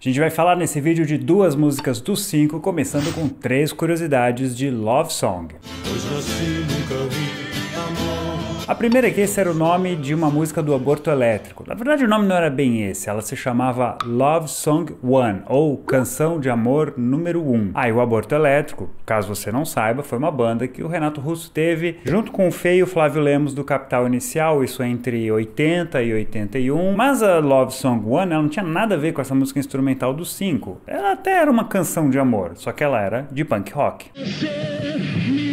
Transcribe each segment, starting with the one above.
A gente vai falar nesse vídeo de duas músicas dos cinco, começando com três curiosidades de Love Song. Pois nasci, nunca vi a primeira é que esse era o nome de uma música do aborto elétrico. Na verdade, o nome não era bem esse, ela se chamava Love Song One, ou Canção de Amor Número 1. Um. Aí ah, o aborto elétrico, caso você não saiba, foi uma banda que o Renato Russo teve junto com o feio Flávio Lemos do Capital Inicial, isso entre 80 e 81. Mas a Love Song One ela não tinha nada a ver com essa música instrumental dos cinco. Ela até era uma canção de amor, só que ela era de punk rock. Você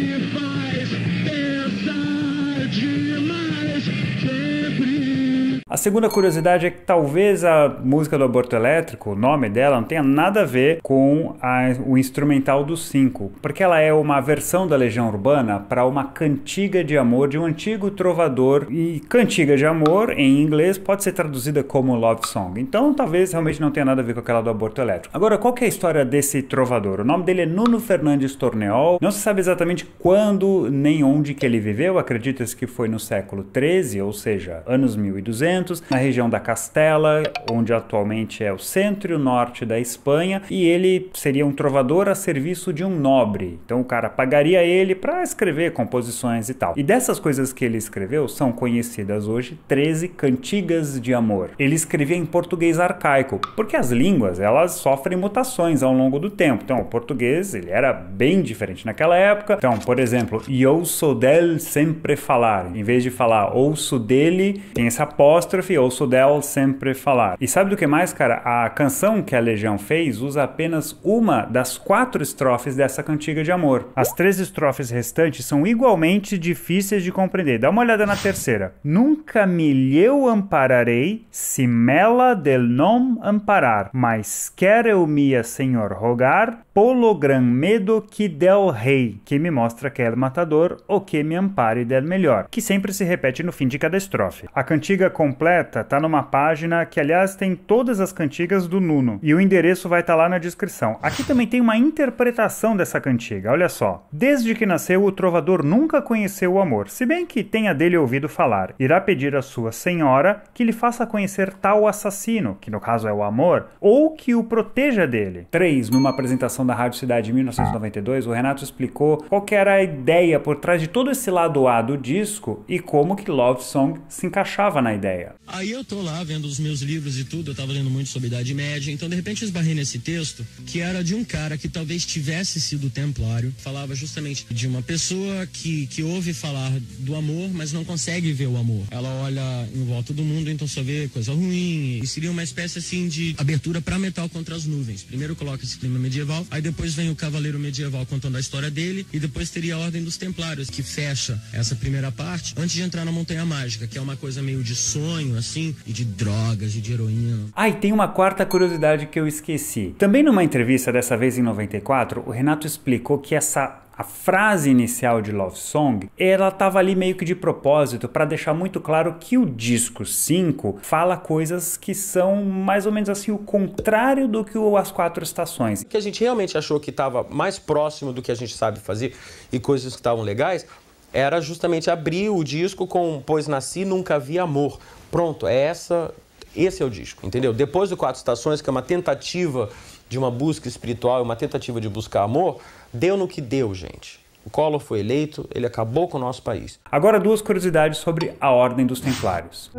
A segunda curiosidade é que talvez a música do aborto elétrico, o nome dela, não tenha nada a ver com a, o instrumental dos cinco, porque ela é uma versão da Legião Urbana para uma cantiga de amor de um antigo trovador. E cantiga de amor, em inglês, pode ser traduzida como love song. Então talvez realmente não tenha nada a ver com aquela do aborto elétrico. Agora, qual que é a história desse trovador? O nome dele é Nuno Fernandes Torneol. Não se sabe exatamente quando nem onde que ele viveu, acredita-se que foi no século XIII, ou seja, anos 1200 na região da Castela, onde atualmente é o centro e o norte da Espanha, e ele seria um trovador a serviço de um nobre. Então o cara pagaria ele para escrever composições e tal. E dessas coisas que ele escreveu são conhecidas hoje 13 cantigas de amor. Ele escrevia em português arcaico, porque as línguas elas sofrem mutações ao longo do tempo. Então o português ele era bem diferente naquela época. Então, por exemplo, eu sou del sempre falar, em vez de falar ouço dele, tem esse aposto apóstrofe, ouço Del sempre falar. E sabe do que mais, cara? A canção que a Legião fez usa apenas uma das quatro estrofes dessa cantiga de amor. As três estrofes restantes são igualmente difíceis de compreender. Dá uma olhada na terceira. Nunca me eu ampararei, se mela del nom amparar, mas quer eu me a senhor, rogar, polo gran medo que del rei, que me mostra que é matador, ou que me ampare del melhor, que sempre se repete no fim de cada estrofe. A cantiga com completa tá numa página que, aliás, tem todas as cantigas do Nuno. E o endereço vai estar tá lá na descrição. Aqui também tem uma interpretação dessa cantiga, olha só. Desde que nasceu, o trovador nunca conheceu o amor, se bem que tenha dele ouvido falar. Irá pedir à sua senhora que lhe faça conhecer tal assassino, que no caso é o amor, ou que o proteja dele. 3. Numa apresentação da Rádio Cidade em 1992, o Renato explicou qual que era a ideia por trás de todo esse lado A do disco e como que Love Song se encaixava na ideia. Aí eu tô lá vendo os meus livros e tudo, eu tava lendo muito sobre Idade Média, então de repente eu esbarrei nesse texto que era de um cara que talvez tivesse sido templário, falava justamente de uma pessoa que, que ouve falar do amor, mas não consegue ver o amor. Ela olha em volta do mundo, então só vê coisa ruim, e seria uma espécie assim de abertura para metal contra as nuvens. Primeiro coloca esse clima medieval, aí depois vem o cavaleiro medieval contando a história dele, e depois teria a ordem dos templários, que fecha essa primeira parte antes de entrar na Montanha Mágica, que é uma coisa meio de sono sonho, assim, e de drogas e de heroína. Ah, e tem uma quarta curiosidade que eu esqueci. Também numa entrevista, dessa vez em 94, o Renato explicou que essa a frase inicial de Love Song, ela tava ali meio que de propósito para deixar muito claro que o disco 5 fala coisas que são mais ou menos assim o contrário do que o As Quatro Estações. Que a gente realmente achou que estava mais próximo do que a gente sabe fazer e coisas que estavam legais, era justamente abrir o disco com Pois Nasci, Nunca Vi Amor Pronto, é essa, esse é o disco, entendeu? Depois do Quatro Estações, que é uma tentativa de uma busca espiritual, uma tentativa de buscar amor, deu no que deu, gente. O Collor foi eleito, ele acabou com o nosso país. Agora duas curiosidades sobre a Ordem dos Templários.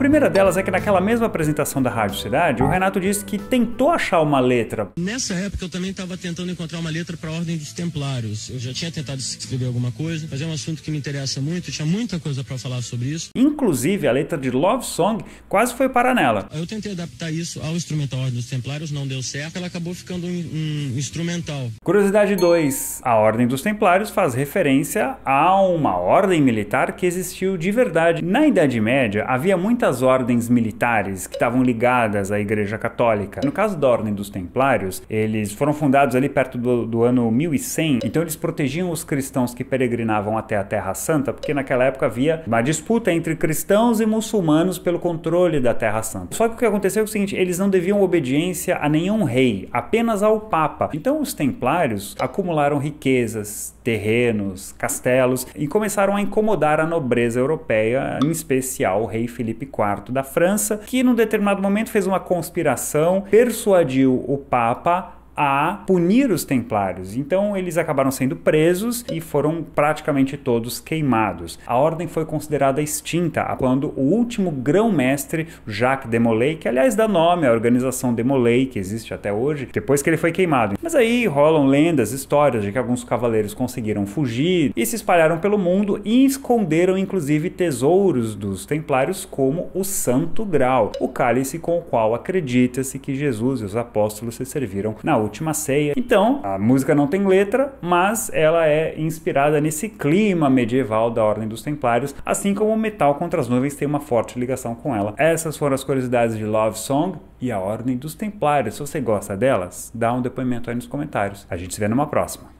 primeira delas é que naquela mesma apresentação da Rádio Cidade, o Renato disse que tentou achar uma letra. Nessa época eu também estava tentando encontrar uma letra para a Ordem dos Templários. Eu já tinha tentado escrever alguma coisa, mas é um assunto que me interessa muito, tinha muita coisa para falar sobre isso. Inclusive, a letra de Love Song quase foi para nela. Eu tentei adaptar isso ao instrumental Ordem dos Templários, não deu certo, ela acabou ficando um, um instrumental. Curiosidade 2. A Ordem dos Templários faz referência a uma ordem militar que existiu de verdade. Na Idade Média, havia muitas muitas ordens militares que estavam ligadas à Igreja Católica. No caso da Ordem dos Templários, eles foram fundados ali perto do, do ano 1100, então eles protegiam os cristãos que peregrinavam até a Terra Santa, porque naquela época havia uma disputa entre cristãos e muçulmanos pelo controle da Terra Santa. Só que o que aconteceu é o seguinte: eles não deviam obediência a nenhum rei, apenas ao Papa. Então os templários acumularam riquezas, terrenos, castelos e começaram a incomodar a nobreza europeia, em especial o rei Felipe IV da França, que num determinado momento fez uma conspiração, persuadiu o Papa a punir os templários. Então eles acabaram sendo presos e foram praticamente todos queimados. A ordem foi considerada extinta quando o último grão-mestre, Jacques Demolay, que aliás dá nome à organização Demolay, que existe até hoje, depois que ele foi queimado. Mas aí rolam lendas, histórias de que alguns cavaleiros conseguiram fugir e se espalharam pelo mundo e esconderam inclusive tesouros dos templários como o Santo Grau, o cálice com o qual acredita-se que Jesus e os apóstolos se serviram na Última Ceia. Então, a música não tem letra, mas ela é inspirada nesse clima medieval da Ordem dos Templários, assim como o Metal contra as Nuvens tem uma forte ligação com ela. Essas foram as curiosidades de Love Song e a Ordem dos Templários. Se você gosta delas, dá um depoimento aí nos comentários. A gente se vê numa próxima.